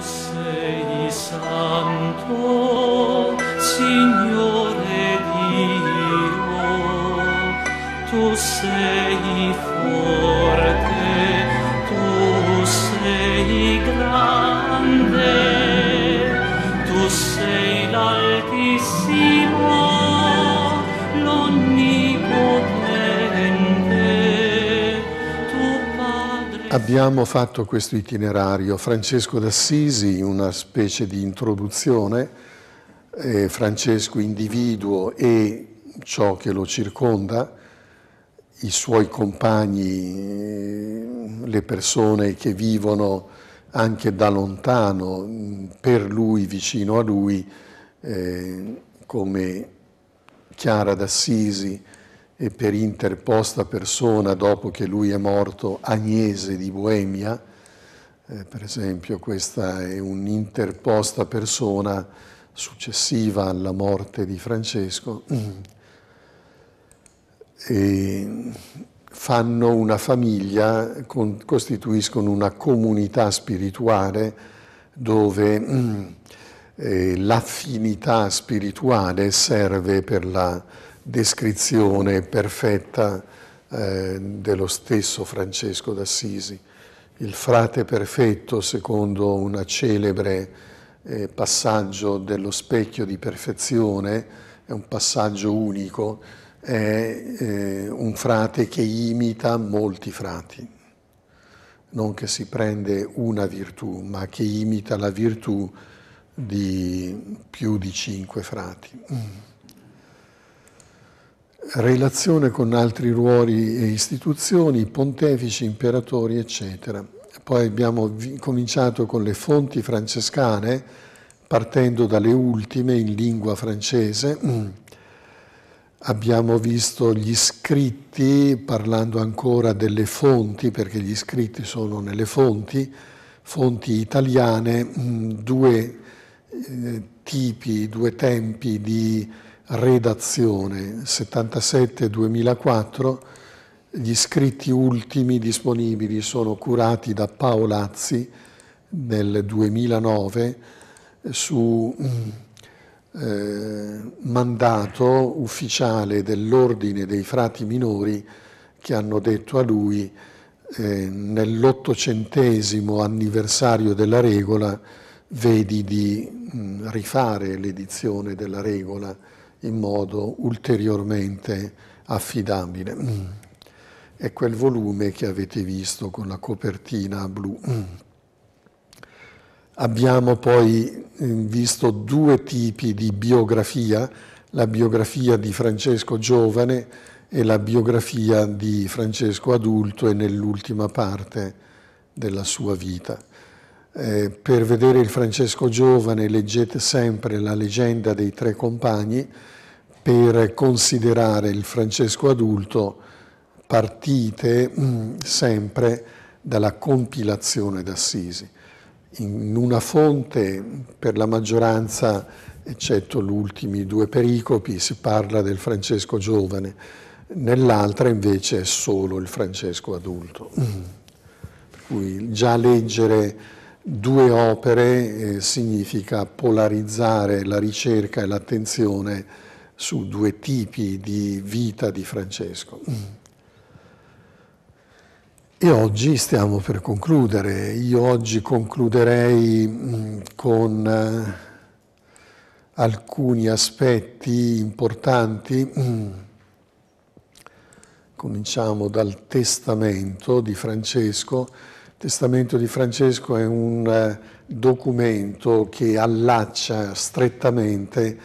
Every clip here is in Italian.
sei santo Abbiamo fatto questo itinerario. Francesco d'Assisi, una specie di introduzione, eh, Francesco individuo e ciò che lo circonda, i suoi compagni, eh, le persone che vivono anche da lontano, per lui, vicino a lui, eh, come Chiara d'Assisi, e per interposta persona dopo che lui è morto Agnese di Boemia, eh, per esempio questa è un'interposta persona successiva alla morte di Francesco, e fanno una famiglia, con, costituiscono una comunità spirituale dove eh, l'affinità spirituale serve per la descrizione perfetta eh, dello stesso Francesco d'Assisi, il frate perfetto secondo un celebre eh, passaggio dello specchio di perfezione, è un passaggio unico, è eh, un frate che imita molti frati, non che si prende una virtù, ma che imita la virtù di più di cinque frati relazione con altri ruoli e istituzioni, pontefici, imperatori, eccetera. Poi abbiamo cominciato con le fonti francescane, partendo dalle ultime in lingua francese. Abbiamo visto gli scritti, parlando ancora delle fonti, perché gli scritti sono nelle fonti, fonti italiane, due eh, tipi, due tempi di redazione 77-2004, gli scritti ultimi disponibili sono curati da Paolazzi nel 2009 su eh, mandato ufficiale dell'Ordine dei Frati Minori che hanno detto a lui eh, nell'ottocentesimo anniversario della regola vedi di mh, mm, rifare l'edizione della regola in modo ulteriormente affidabile. Mm. È quel volume che avete visto con la copertina blu. Mm. Abbiamo poi mm, visto due tipi di biografia, la biografia di Francesco giovane e la biografia di Francesco adulto e nell'ultima parte della sua vita. Eh, per vedere il Francesco Giovane leggete sempre la leggenda dei tre compagni per considerare il Francesco adulto partite mh, mm, sempre dalla compilazione d'Assisi. In una fonte, per la maggioranza, eccetto gli ultimi due pericopi, si parla del Francesco giovane, nell'altra invece è solo il Francesco adulto. Mm. Per cui già leggere due opere eh, significa polarizzare la ricerca e l'attenzione su due tipi di vita di Francesco. Mm. E oggi stiamo per concludere. Io oggi concluderei mm, con eh, alcuni aspetti importanti. Mm. Cominciamo dal testamento di Francesco testamento di Francesco è un eh, documento che allaccia strettamente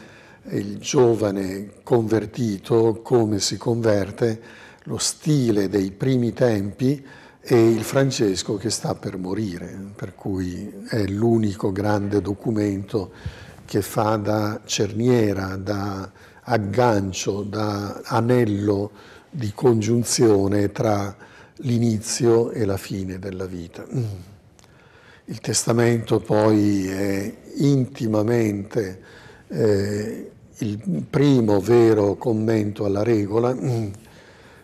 il giovane convertito, come si converte, lo stile dei primi tempi e il Francesco che sta per morire, per cui è l'unico grande documento che fa da cerniera, da aggancio, da anello di congiunzione tra l'inizio e la fine della vita. Il testamento poi è intimamente eh, il primo vero commento alla regola.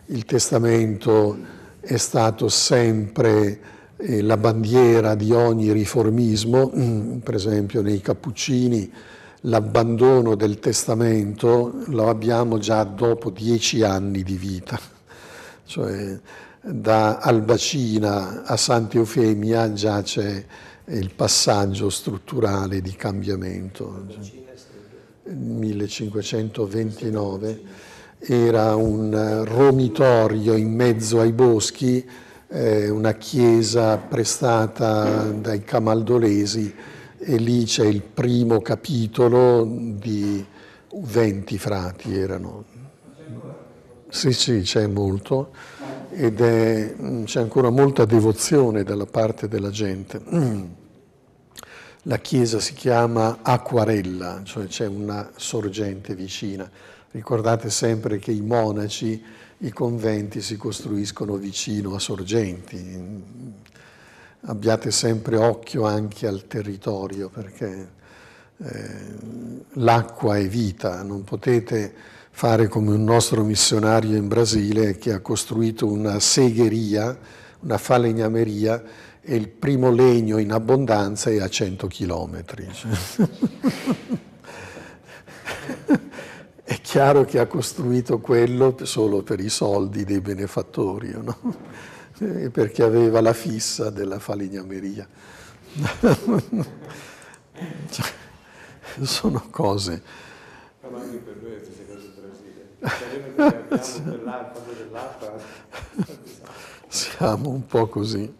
Il testamento è stato sempre eh, la bandiera di ogni riformismo, per esempio nei Cappuccini l'abbandono del testamento lo abbiamo già dopo dieci anni di vita. Cioè, da Albacina a Sant'Eufemia ah, giace il passaggio strutturale di cambiamento. 1529 era un eh, romitorio in mezzo ai boschi, eh, una chiesa prestata dai camaldolesi e lì c'è il primo capitolo di 20 frati erano. Sì, sì, c'è molto ed è, mm, c'è ancora molta devozione dalla parte della gente. Mm. La chiesa si chiama acquarella, cioè c'è una sorgente vicina. Ricordate sempre che i monaci, i conventi si costruiscono vicino a sorgenti. Mm. Abbiate sempre occhio anche al territorio perché eh, l'acqua è vita, non potete fare come un nostro missionario in Brasile che ha costruito una segheria, una falegnameria e il primo legno in abbondanza è a 100 chilometri. è chiaro che ha costruito quello solo per i soldi dei benefattori, no? perché aveva la fissa della falegnameria. Cioè, sono cose. Ma anche per me, siamo un po' così.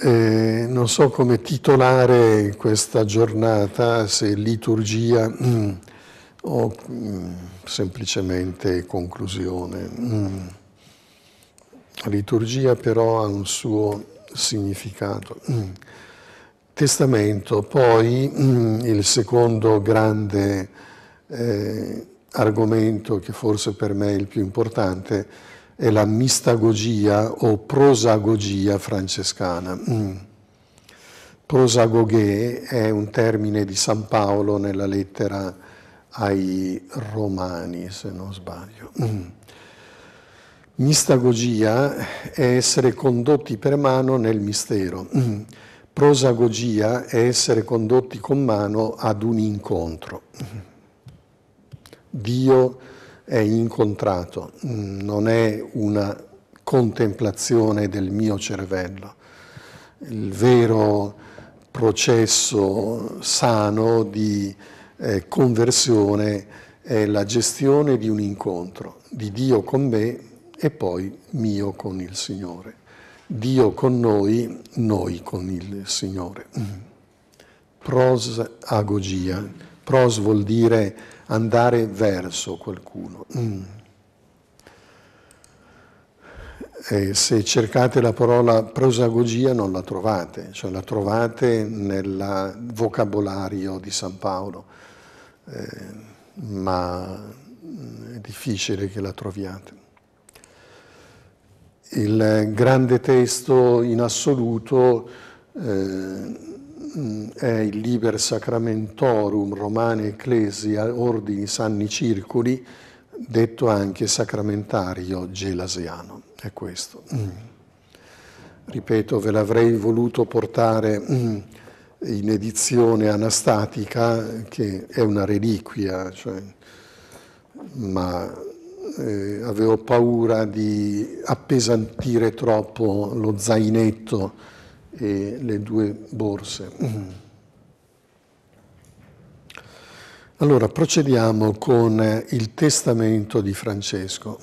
Eh, non so come titolare questa giornata, se liturgia mm, o mm, semplicemente conclusione. Mm. Liturgia però ha un suo significato. Mm. Testamento, poi il secondo grande eh, argomento che forse per me è il più importante, è la mistagogia o prosagogia francescana. Mm. Prosagoghe è un termine di San Paolo nella lettera ai Romani, se non sbaglio. Mm. Mistagogia è essere condotti per mano nel mistero. Mm. Prosagogia è essere condotti con mano ad un incontro. Mm. Dio è incontrato, non è una contemplazione del mio cervello. Il vero processo sano di eh, conversione è la gestione di un incontro di Dio con me e poi mio con il Signore. Dio con noi, noi con il Signore. Pros agogia. Pros vuol dire andare verso qualcuno. Mm. se cercate la parola prosagogia non la trovate, cioè la trovate nel vocabolario di San Paolo, eh, ma mm, è difficile che la troviate. Il grande testo in assoluto eh, Mm, è il Liber Sacramentorum Romane Ecclesia Ordini Sanni Circoli, detto anche sacramentario gelasiano. È questo. Mm. Ripeto, ve l'avrei voluto portare mm, in edizione anastatica, che è una reliquia, cioè, ma eh, avevo paura di appesantire troppo lo zainetto eh, le due borse. Allora, procediamo con il testamento di Francesco.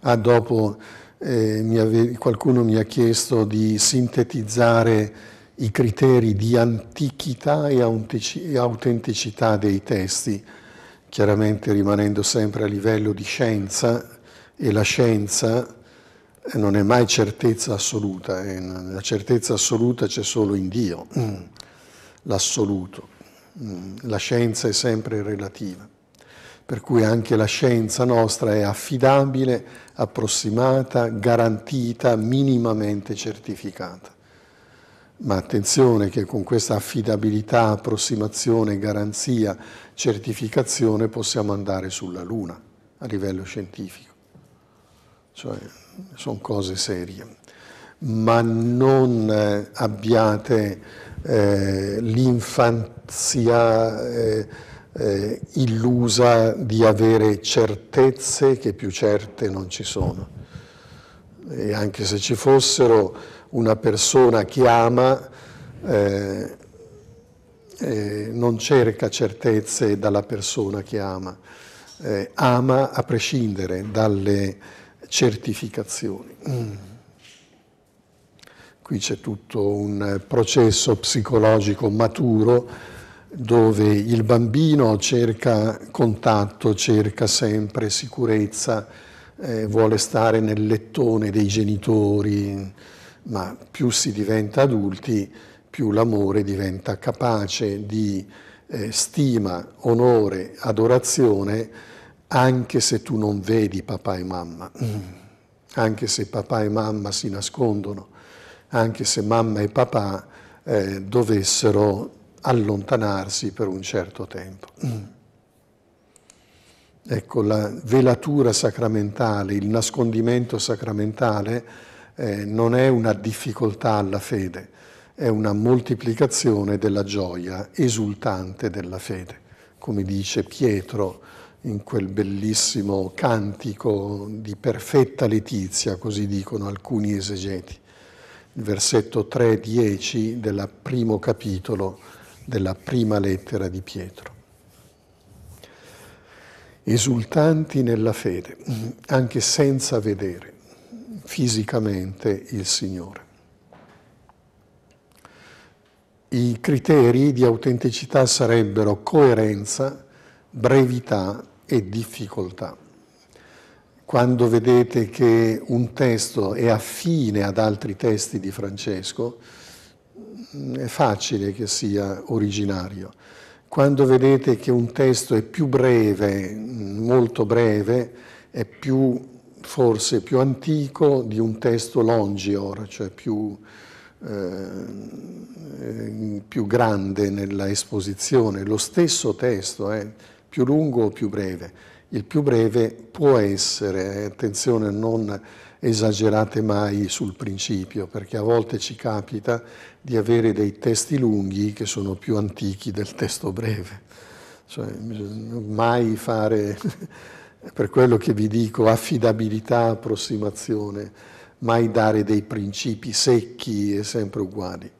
Ah, dopo eh, mi ave- qualcuno mi ha chiesto di sintetizzare i criteri di antichità e autenticità dei testi, chiaramente rimanendo sempre a livello di scienza e la scienza non è mai certezza assoluta, eh, la certezza assoluta c'è solo in Dio, mm, l'assoluto. Mm, la scienza è sempre relativa, per cui anche la scienza nostra è affidabile, approssimata, garantita, minimamente certificata. Ma attenzione che con questa affidabilità, approssimazione, garanzia, certificazione possiamo andare sulla Luna a livello scientifico. Cioè, sono cose serie, ma non eh, abbiate eh, l'infanzia eh, eh, illusa di avere certezze che più certe non ci sono. E anche se ci fossero, una persona che ama eh, eh, non cerca certezze dalla persona che ama, ama a prescindere dalle certificazioni. Mm. Qui c'è tutto un processo psicologico maturo dove il bambino cerca contatto, cerca sempre sicurezza, eh, vuole stare nel lettone dei genitori, ma più si diventa adulti, più l'amore diventa capace di eh, stima, onore, adorazione anche se tu non vedi papà e mamma, mm, anche se papà e mamma si nascondono, anche se mamma e papà eh, dovessero allontanarsi per un certo tempo. Mm. Ecco, la velatura sacramentale, il nascondimento sacramentale eh, non è una difficoltà alla fede, è una moltiplicazione della gioia esultante della fede, come dice Pietro in quel bellissimo cantico di perfetta letizia, così dicono alcuni esegeti, il versetto 3-10 del primo capitolo della prima lettera di Pietro. Esultanti nella fede, anche senza vedere fisicamente il Signore. I criteri di autenticità sarebbero coerenza, brevità e difficoltà. Quando vedete che un testo è affine ad altri testi di Francesco, mm, è facile che sia originario. Quando vedete che un testo è più breve, mm, molto breve, è più, forse più antico di un testo longior, cioè più, eh, eh più grande nella esposizione, lo stesso testo, eh, più lungo o più breve. Il più breve può essere, eh, attenzione, non esagerate mai sul principio, perché a volte ci capita di avere dei testi lunghi che sono più antichi del testo breve. Cioè, mai fare, per quello che vi dico, affidabilità, approssimazione, mai dare dei principi secchi e sempre uguali.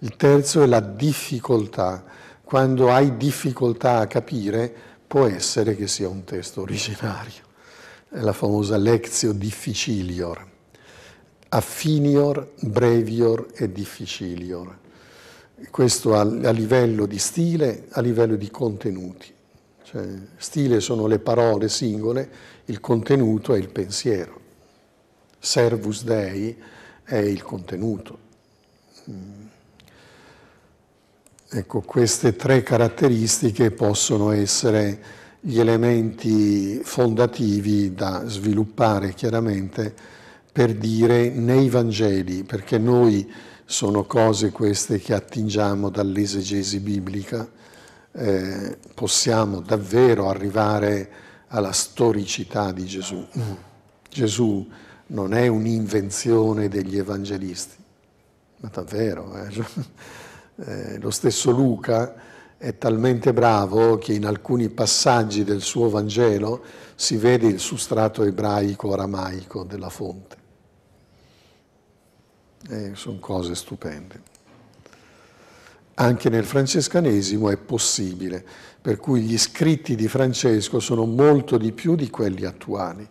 Il terzo è la difficoltà. Quando hai difficoltà a capire, Può essere che sia un testo originario, è la famosa Lectio Difficilior, affinior, brevior e difficilior. Questo a, a livello di stile, a livello di contenuti. Cioè, stile sono le parole singole, il contenuto è il pensiero. Servus Dei è il contenuto. Mm. Ecco, queste tre caratteristiche possono essere gli elementi fondativi da sviluppare chiaramente per dire nei Vangeli, perché noi sono cose queste che attingiamo dall'esegesi biblica, eh, possiamo davvero arrivare alla storicità di Gesù. Gesù non è un'invenzione degli evangelisti, ma davvero. Eh? Eh, lo stesso Luca è talmente bravo che in alcuni passaggi del suo Vangelo si vede il sustrato ebraico-aramaico della fonte. Eh, sono cose stupende. Anche nel francescanesimo è possibile, per cui gli scritti di Francesco sono molto di più di quelli attuali.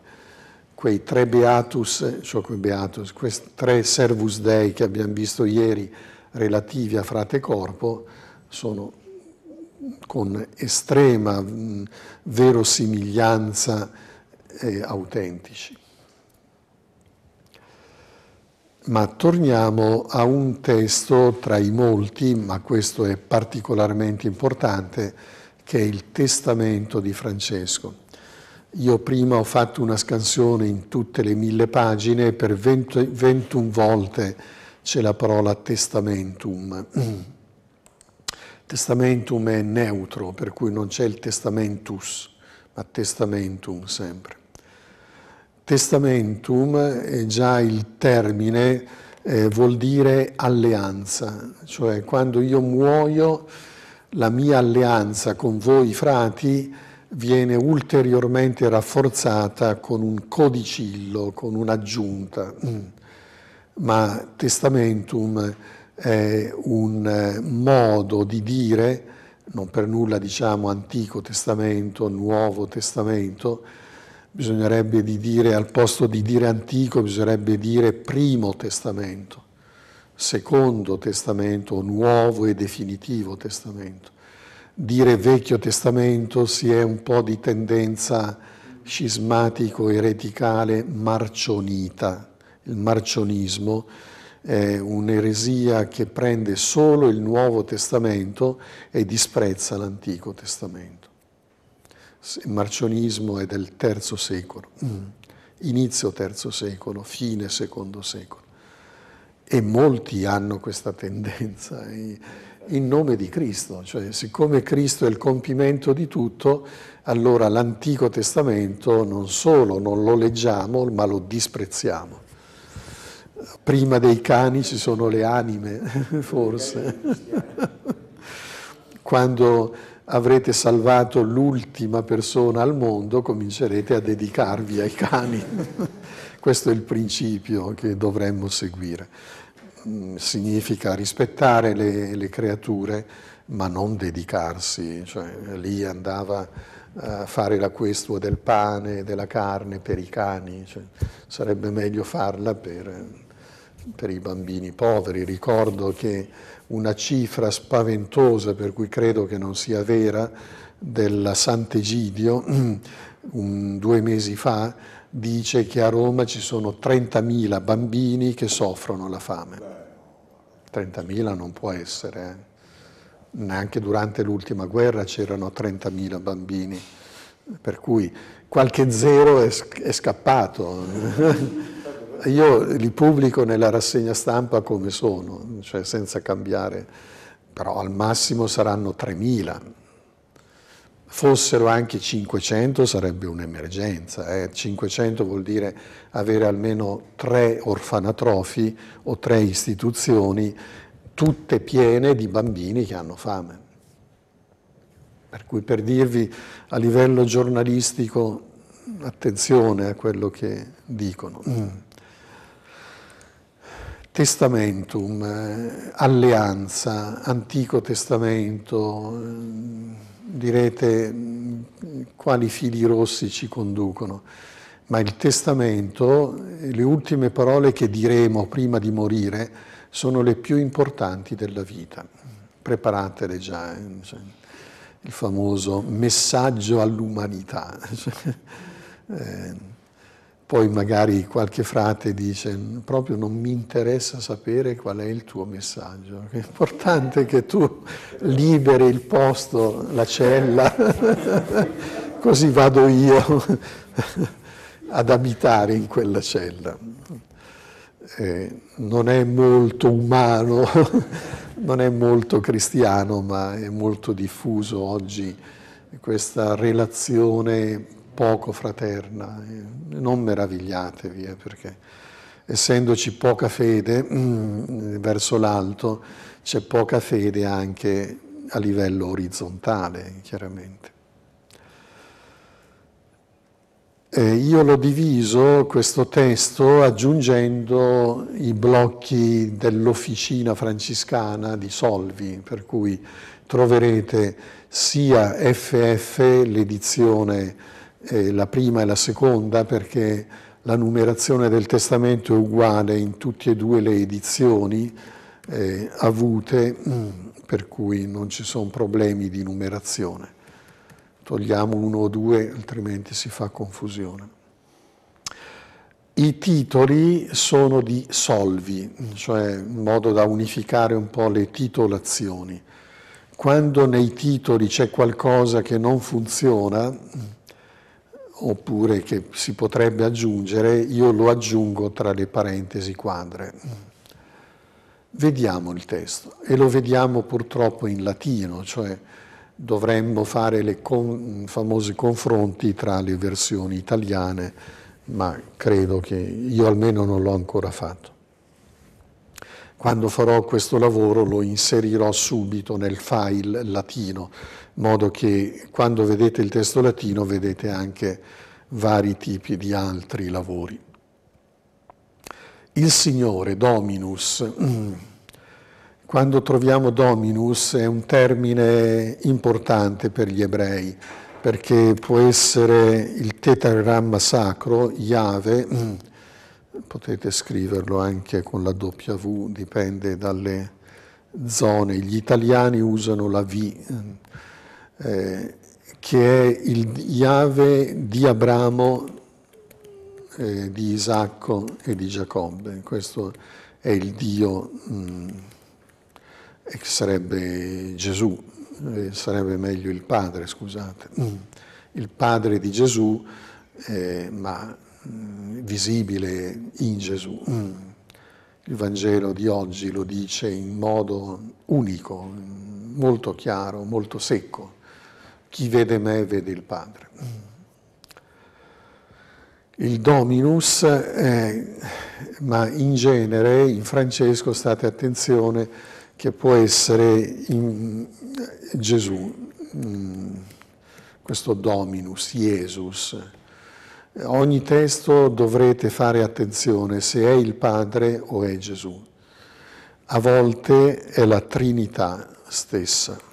Quei tre beatus, cioè quei beatus, questi tre servus dei che abbiamo visto ieri, relativi a frate corpo sono con estrema mm, verosimiglianza eh, autentici. Ma torniamo a un testo tra i molti, ma questo è particolarmente importante, che è il testamento di Francesco. Io prima ho fatto una scansione in tutte le mille pagine per 20, 21 volte c'è la parola testamentum. Testamentum è neutro, per cui non c'è il testamentus, ma testamentum sempre. Testamentum è già il termine, eh, vuol dire alleanza, cioè quando io muoio la mia alleanza con voi frati viene ulteriormente rafforzata con un codicillo, con un'aggiunta. Mm ma testamentum è un eh, modo di dire, non per nulla diciamo Antico Testamento, Nuovo Testamento, bisognerebbe di dire, al posto di dire Antico, bisognerebbe dire Primo Testamento, Secondo Testamento, Nuovo e Definitivo Testamento. Dire Vecchio Testamento si è un po' di tendenza scismatico, ereticale, marcionita il marcionismo, è un'eresia che prende solo il Nuovo Testamento e disprezza l'Antico Testamento. Il marcionismo è del terzo secolo, mm, inizio terzo secolo, fine secondo secolo. E molti hanno questa tendenza eh, in nome di Cristo, cioè siccome Cristo è il compimento di tutto, allora l'Antico Testamento non solo non lo leggiamo, ma lo disprezziamo prima dei cani ci sono le anime, forse. Quando avrete salvato l'ultima persona al mondo, comincerete a dedicarvi ai cani. Questo è il principio che dovremmo seguire. Mm, significa rispettare le, le creature, ma non dedicarsi. Cioè, lì andava eh, a fare la questua del pane, della carne per i cani, cioè, sarebbe meglio farla per per i bambini poveri. Ricordo che una cifra spaventosa, per cui credo che non sia vera, della Sant'Egidio, un, due mesi fa, dice che a Roma ci sono 30.000 bambini che soffrono la fame. 30.000 non può essere, eh. neanche durante l'ultima guerra c'erano 30.000 bambini, per cui qualche zero è, è scappato. io li pubblico nella rassegna stampa come sono, cioè senza cambiare, però al massimo saranno 3.000. Fossero anche 500 sarebbe un'emergenza, eh. 500 vuol dire avere almeno tre orfanatrofi o tre istituzioni, tutte piene di bambini che hanno fame. Per cui per dirvi a livello giornalistico attenzione a quello che dicono. Mm testamentum, alleanza, Antico Testamento, direte quali fili rossi ci conducono, ma il testamento, le ultime parole che diremo prima di morire, sono le più importanti della vita. Preparatele già, cioè, il famoso messaggio all'umanità. eh, poi magari qualche frate dice, proprio non mi interessa sapere qual è il tuo messaggio, è importante che tu liberi il posto, la cella, così vado io ad abitare in quella cella. Eh, non è molto umano, non è molto cristiano, ma è molto diffuso oggi questa relazione poco fraterna. Eh, non meravigliatevi, eh, perché essendoci poca fede mm, verso l'alto, c'è poca fede anche a livello orizzontale, chiaramente. Eh, io l'ho diviso questo testo aggiungendo i blocchi dell'officina francescana di Solvi, per cui troverete sia FF, l'edizione eh, la prima e la seconda perché la numerazione del testamento è uguale in tutte e due le edizioni eh, avute, mm, per cui non ci sono problemi di numerazione. Togliamo uno o due, altrimenti si fa confusione. I titoli sono di solvi, cioè in modo da unificare un po' le titolazioni. Quando nei titoli c'è qualcosa che non funziona, oppure che si potrebbe aggiungere, io lo aggiungo tra le parentesi quadre. Vediamo il testo e lo vediamo purtroppo in latino, cioè dovremmo fare i con, famosi confronti tra le versioni italiane, ma credo che io almeno non l'ho ancora fatto. Quando farò questo lavoro lo inserirò subito nel file latino, modo che quando vedete il testo latino vedete anche vari tipi di altri lavori. Il Signore, Dominus, quando troviamo Dominus è un termine importante per gli ebrei, perché può essere il tetragramma sacro, Yahweh, potete scriverlo anche con la W, dipende dalle zone. Gli italiani usano la V, che è il Yahweh di Abramo, eh, di Isacco e di Giacobbe. Questo è il Dio mh, mm, che sarebbe Gesù, eh, sarebbe meglio il Padre, scusate. Mm, il Padre di Gesù, eh, ma mh, mm, visibile in Gesù. Il Vangelo di oggi lo dice in modo unico, molto chiaro, molto secco. Chi vede me vede il Padre. Il Dominus, è, ma in genere in Francesco state attenzione che può essere Gesù, mm, questo Dominus, Jesus. Ogni testo dovrete fare attenzione se è il Padre o è Gesù. A volte è la Trinità stessa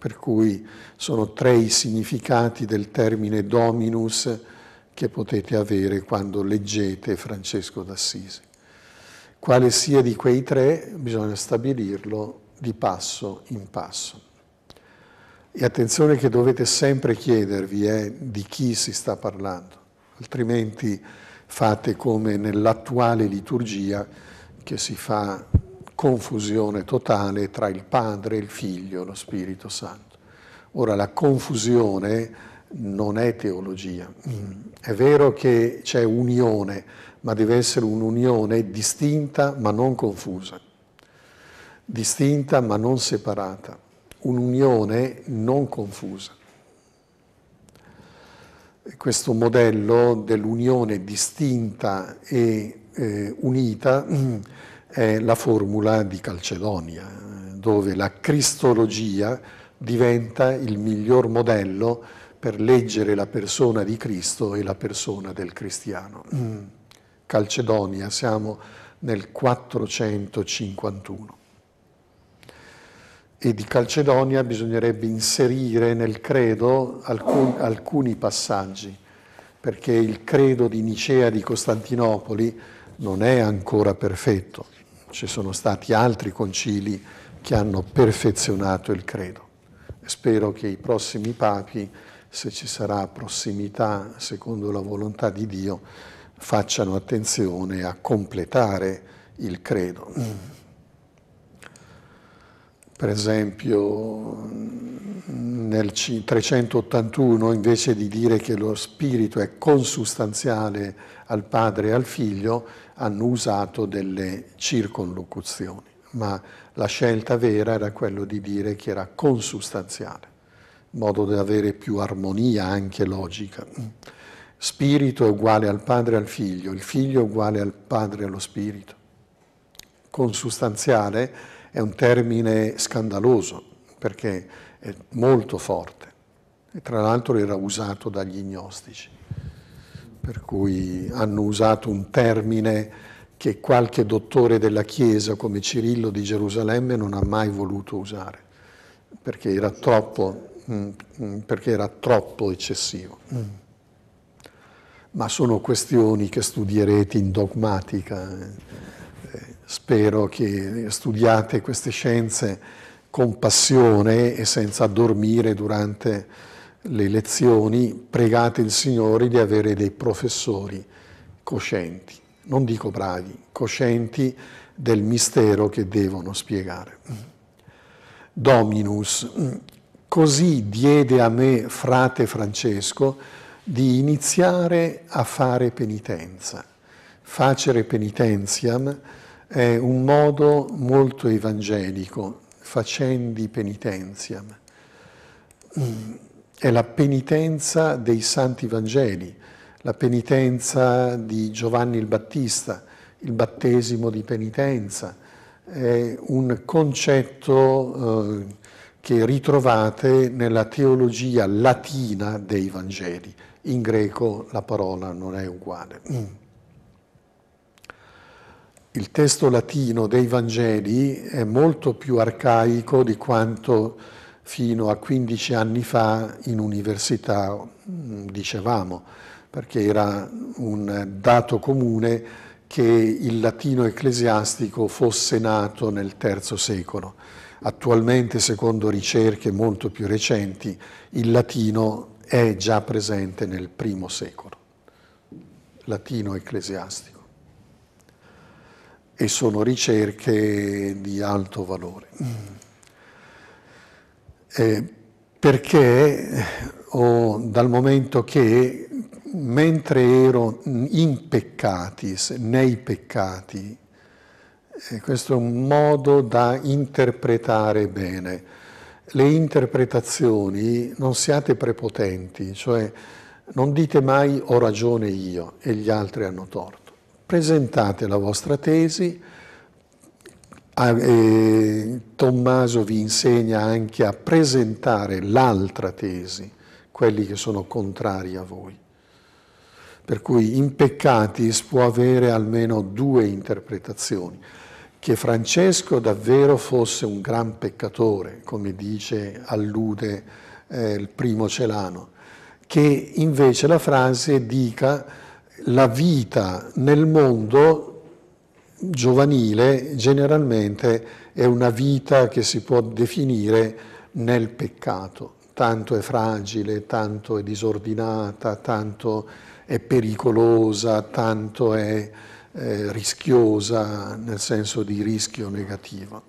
per cui sono tre i significati del termine dominus che potete avere quando leggete Francesco d'Assisi. Quale sia di quei tre bisogna stabilirlo di passo in passo. E attenzione che dovete sempre chiedervi eh, di chi si sta parlando, altrimenti fate come nell'attuale liturgia che si fa confusione totale tra il Padre, il Figlio, e lo Spirito Santo. Ora la confusione non è teologia. Mm. È vero che c'è unione, ma deve essere un'unione distinta ma non confusa, distinta ma non separata, un'unione non confusa. Questo modello dell'unione distinta e eh, unita mm, è la formula di Calcedonia, dove la cristologia diventa il miglior modello per leggere la persona di Cristo e la persona del cristiano. Mm. Calcedonia, siamo nel 451. E di Calcedonia bisognerebbe inserire nel credo alcun, alcuni passaggi, perché il credo di Nicea di Costantinopoli non è ancora perfetto ci sono stati altri concili che hanno perfezionato il credo. Spero che i prossimi papi, se ci sarà prossimità secondo la volontà di Dio, facciano attenzione a completare il credo. Per esempio nel 381 invece di dire che lo Spirito è consustanziale al Padre e al Figlio, hanno usato delle circonlocuzioni, ma la scelta vera era quella di dire che era consustanziale, in modo da avere più armonia anche logica. Spirito è uguale al padre e al figlio, il figlio è uguale al padre e allo spirito. Consustanziale è un termine scandaloso perché è molto forte e tra l'altro era usato dagli gnostici per cui hanno usato un termine che qualche dottore della Chiesa come Cirillo di Gerusalemme non ha mai voluto usare, perché era troppo, mm, mm, perché era troppo eccessivo. Ma sono questioni che studierete in dogmatica eh. Eh, spero che studiate queste scienze con passione e senza dormire durante le lezioni, pregate il Signore di avere dei professori coscienti, non dico bravi, coscienti del mistero che devono spiegare. Dominus, così diede a me frate Francesco di iniziare a fare penitenza. Facere penitentiam è un modo molto evangelico, facendi penitenziam è la penitenza dei santi Vangeli, la penitenza di Giovanni il Battista, il battesimo di penitenza, è un concetto eh, che ritrovate nella teologia latina dei Vangeli. In greco la parola non è uguale. Il testo latino dei Vangeli è molto più arcaico di quanto fino a 15 anni fa in università mm, dicevamo, perché era un dato comune che il latino ecclesiastico fosse nato nel III secolo. Attualmente, secondo ricerche molto più recenti, il latino è già presente nel I secolo, latino ecclesiastico. E sono ricerche di alto valore eh, perché eh, o dal momento che mentre ero in peccatis, nei peccati, eh, questo è un modo da interpretare bene. Le interpretazioni non siate prepotenti, cioè non dite mai ho ragione io e gli altri hanno torto. Presentate la vostra tesi, Ah, eh, Tommaso vi insegna anche a presentare l'altra tesi, quelli che sono contrari a voi. Per cui in peccatis può avere almeno due interpretazioni. Che Francesco davvero fosse un gran peccatore, come dice, allude eh, il primo Celano, che invece la frase dica la vita nel mondo giovanile generalmente è una vita che si può definire nel peccato, tanto è fragile, tanto è disordinata, tanto è pericolosa, tanto è eh, rischiosa nel senso di rischio negativo.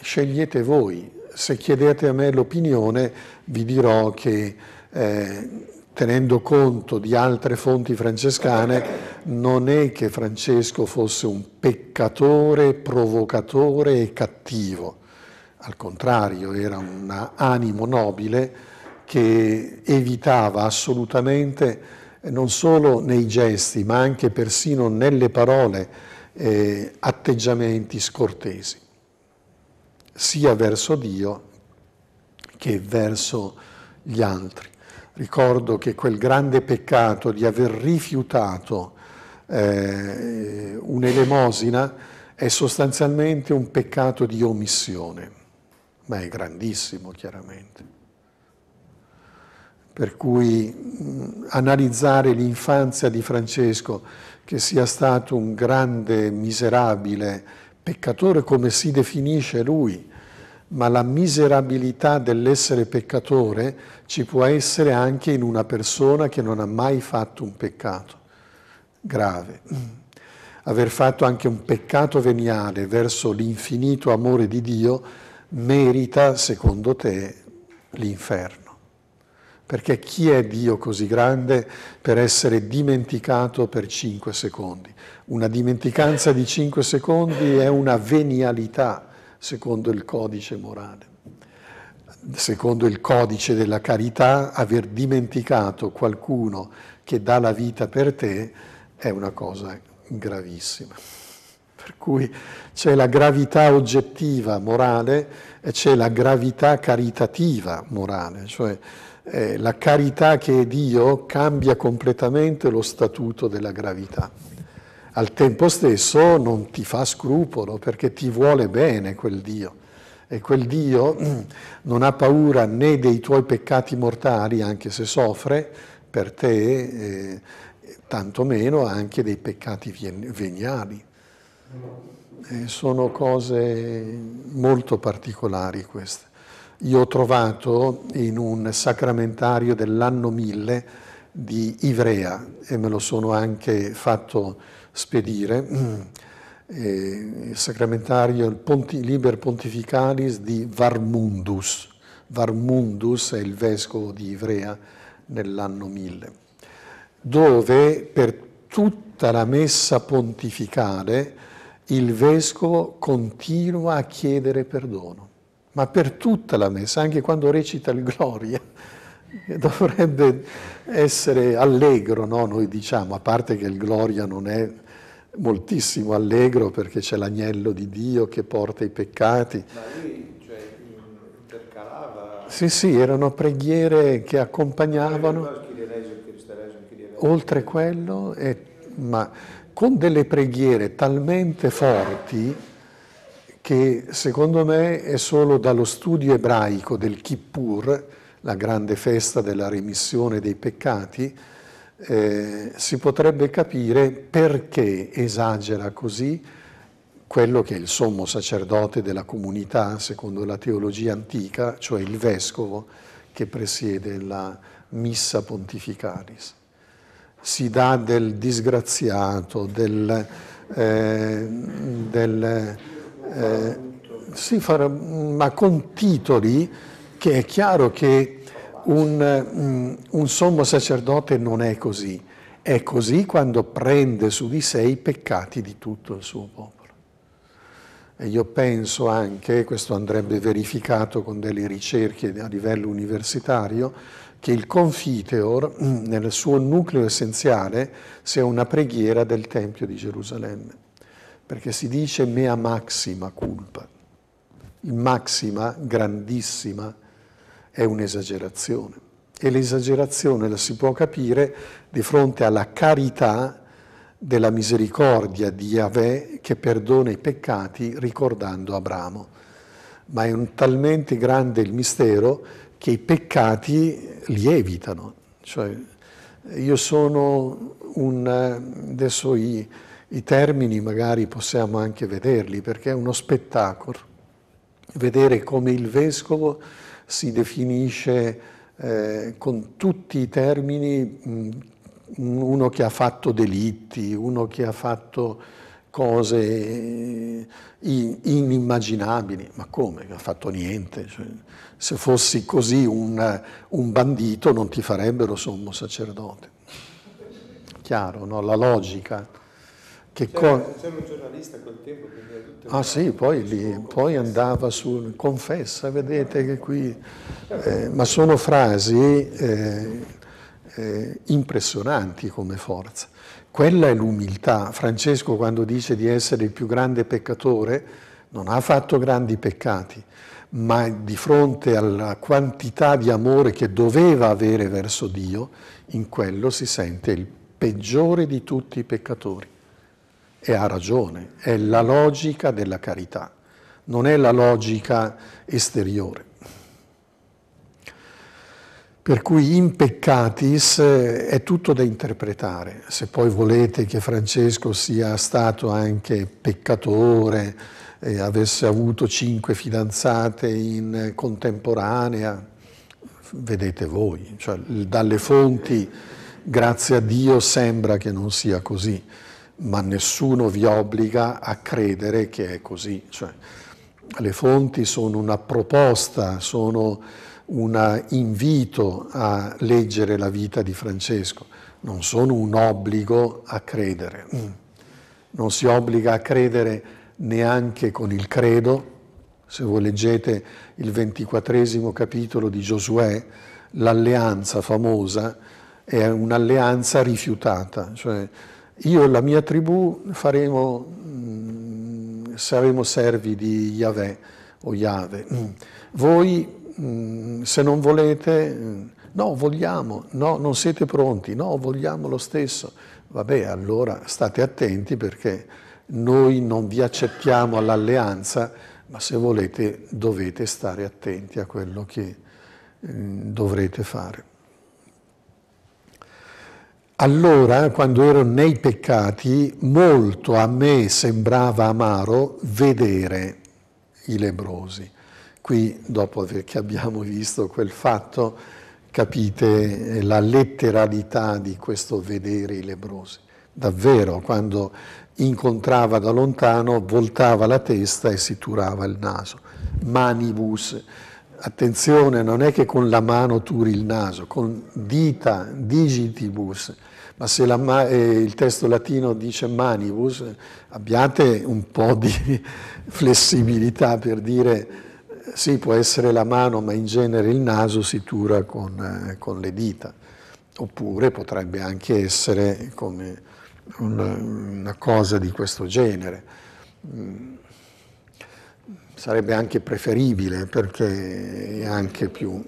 Scegliete voi, se chiedete a me l'opinione vi dirò che eh, tenendo conto di altre fonti francescane, non è che Francesco fosse un peccatore, provocatore e cattivo. Al contrario, era un animo nobile che evitava assolutamente, eh, non solo nei gesti, ma anche persino nelle parole, eh, atteggiamenti scortesi, sia verso Dio che verso gli altri. Ricordo che quel grande peccato di aver rifiutato eh, un'elemosina è sostanzialmente un peccato di omissione, ma è grandissimo chiaramente. Per cui mh, analizzare l'infanzia di Francesco, che sia stato un grande miserabile peccatore come si definisce lui, ma la miserabilità dell'essere peccatore ci può essere anche in una persona che non ha mai fatto un peccato grave. Aver fatto anche un peccato veniale verso l'infinito amore di Dio merita, secondo te, l'inferno. Perché chi è Dio così grande per essere dimenticato per cinque secondi? Una dimenticanza di cinque secondi è una venialità secondo il codice morale. Secondo il codice della carità, aver dimenticato qualcuno che dà la vita per te è una cosa gravissima. Per cui c'è la gravità oggettiva morale e c'è la gravità caritativa morale, cioè eh, la carità che è Dio cambia completamente lo statuto della gravità al tempo stesso non ti fa scrupolo perché ti vuole bene quel Dio. E quel Dio mm, non ha paura né dei tuoi peccati mortali, anche se soffre per te, eh, tantomeno anche dei peccati veniali. E eh, sono cose molto particolari queste. Io ho trovato in un sacramentario dell'anno 1000 di Ivrea e me lo sono anche fatto spedire, mm. eh, il sacramentario, il Ponti, Liber Pontificalis di Varmundus. Varmundus è il vescovo di Ivrea nell'anno 1000, dove per tutta la messa pontificale il vescovo continua a chiedere perdono, ma per tutta la messa, anche quando recita il Gloria, dovrebbe essere allegro, no? noi diciamo, a parte che il Gloria non è moltissimo allegro perché c'è l'agnello di Dio che porta i peccati. Cioè, sì, sì, erano preghiere che accompagnavano. Oltre quello, è, ma con delle preghiere talmente forti che secondo me è solo dallo studio ebraico del Kippur, la grande festa della remissione dei peccati, eh, si potrebbe capire perché esagera così quello che è il sommo sacerdote della comunità, secondo la teologia antica, cioè il vescovo che presiede la missa pontificalis. Si dà del disgraziato, del... Eh, del eh, si farà, ma con titoli che è chiaro che un, mm, un sommo sacerdote non è così, è così quando prende su di sé i peccati di tutto il suo popolo. E io penso anche, questo andrebbe verificato con delle ricerche a livello universitario, che il confiteor mm, nel suo nucleo essenziale sia una preghiera del Tempio di Gerusalemme, perché si dice mea maxima culpa, in maxima grandissima è un'esagerazione. E l'esagerazione la si può capire di fronte alla carità della misericordia di Yahweh che perdona i peccati ricordando Abramo. Ma è talmente grande il mistero che i peccati lievitano. Cioè, io sono un... adesso i, i termini magari possiamo anche vederli perché è uno spettacolo. Vedere come il vescovo si definisce eh, con tutti i termini mh, mm, uno che ha fatto delitti, uno che ha fatto cose eh, inimmaginabili, ma come? Non ha fatto niente. Cioè, se fossi così un, un, bandito non ti farebbero sommo sacerdote. Chiaro, no? la logica che c'era, co- c'era un giornalista a quel tempo che era tutto Ah sì, poi, lì, poi andava su confessa, vedete che qui... Eh, ma sono frasi eh, eh, impressionanti come forza. Quella è l'umiltà. Francesco quando dice di essere il più grande peccatore non ha fatto grandi peccati, ma di fronte alla quantità di amore che doveva avere verso Dio, in quello si sente il peggiore di tutti i peccatori e ha ragione, è la logica della carità, non è la logica esteriore. Per cui in peccatis eh, è tutto da interpretare. Se poi volete che Francesco sia stato anche peccatore, eh, avesse avuto cinque fidanzate in contemporanea, vedete voi, cioè, dalle fonti, grazie a Dio, sembra che non sia così ma nessuno vi obbliga a credere che è così. Cioè, le fonti sono una proposta, sono un invito a leggere la vita di Francesco, non sono un obbligo a credere. Mm. Non si obbliga a credere neanche con il credo. Se voi leggete il ventiquattresimo capitolo di Giosuè, l'alleanza famosa è un'alleanza rifiutata, cioè io e la mia tribù faremo, mm, saremo servi di Yahweh o Yahweh. Mm. Voi, mm, se non volete, no, vogliamo, no, non siete pronti, no, vogliamo lo stesso. Vabbè, allora state attenti perché noi non vi accettiamo all'alleanza, ma se volete dovete stare attenti a quello che dovrete fare. Allora, quando ero nei peccati, molto a me sembrava amaro vedere i lebrosi. Qui, dopo che abbiamo visto quel fatto, capite la letteralità di questo vedere i lebrosi. Davvero, quando incontrava da lontano, voltava la testa e si turava il naso. Manibus, attenzione, non è che con la mano turi il naso, con dita, digitibus, ma se la, eh, il testo latino dice manibus, abbiate un po' di flessibilità per dire sì, può essere la mano, ma in genere il naso si tura con, eh, con le dita, oppure potrebbe anche essere come una, una cosa di questo genere. Mm. sarebbe anche preferibile perché è anche più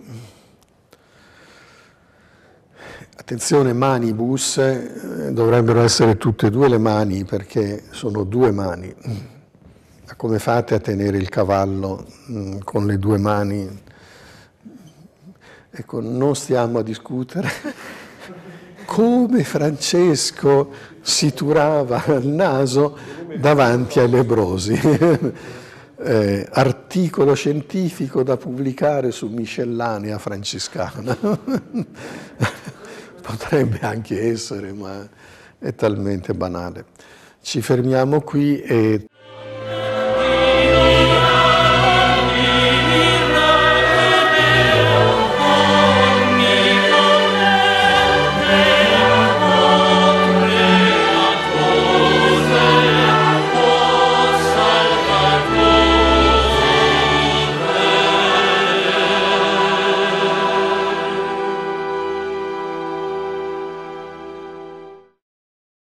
Attenzione, mani, eh, dovrebbero essere tutte e due le mani perché sono due mani. Ma come fate a tenere il cavallo mm, con le due mani? Ecco, non stiamo a discutere come Francesco si turava il naso davanti ai lebrosi. eh, articolo scientifico da pubblicare su miscellanea francescana. potrebbe anche essere, ma è talmente banale. Ci fermiamo qui e